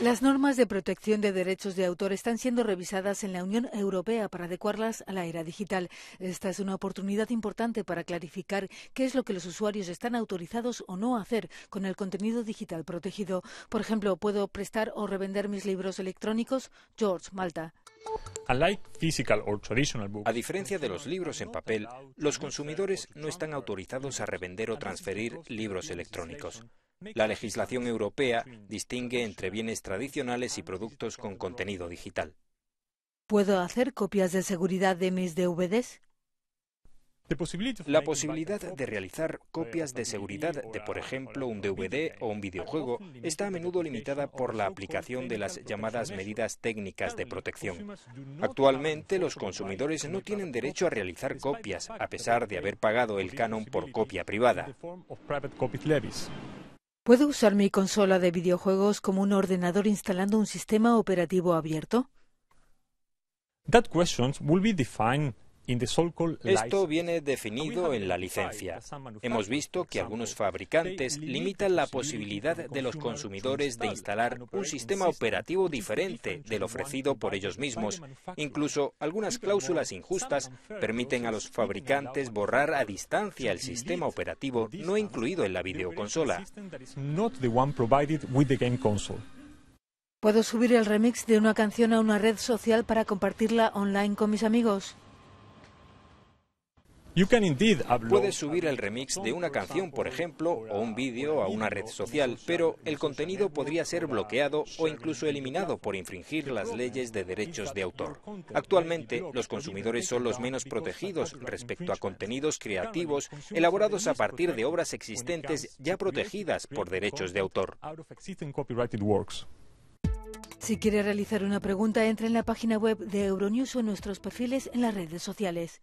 Las normas de protección de derechos de autor están siendo revisadas en la Unión Europea para adecuarlas a la era digital. Esta es una oportunidad importante para clarificar qué es lo que los usuarios están autorizados o no a hacer con el contenido digital protegido. Por ejemplo, ¿puedo prestar o revender mis libros electrónicos? George, Malta. A diferencia de los libros en papel, los consumidores no están autorizados a revender o transferir libros electrónicos. La legislación europea distingue entre bienes tradicionales y productos con contenido digital. ¿Puedo hacer copias de seguridad de mis DVDs? La posibilidad de realizar copias de seguridad de, por uh, ejemplo, un DVD o un videojuego está a menudo limitada por la aplicación de las llamadas medidas técnicas de protección. Actualmente, los consumidores no tienen derecho a realizar copias, a pesar de haber pagado el canon por copia privada. ¿Puedo usar mi consola de videojuegos como un ordenador instalando un sistema operativo abierto? will be esto viene definido en la licencia. Hemos visto que algunos fabricantes limitan la posibilidad de los consumidores de instalar un sistema operativo diferente del ofrecido por ellos mismos. Incluso algunas cláusulas injustas permiten a los fabricantes borrar a distancia el sistema operativo no incluido en la videoconsola. ¿Puedo subir el remix de una canción a una red social para compartirla online con mis amigos? Puedes subir el remix de una canción, por ejemplo, o un vídeo a una red social, pero el contenido podría ser bloqueado o incluso eliminado por infringir las leyes de derechos de autor. Actualmente, los consumidores son los menos protegidos respecto a contenidos creativos elaborados a partir de obras existentes ya protegidas por derechos de autor. Si quiere realizar una pregunta, entre en la página web de Euronews o en nuestros perfiles en las redes sociales.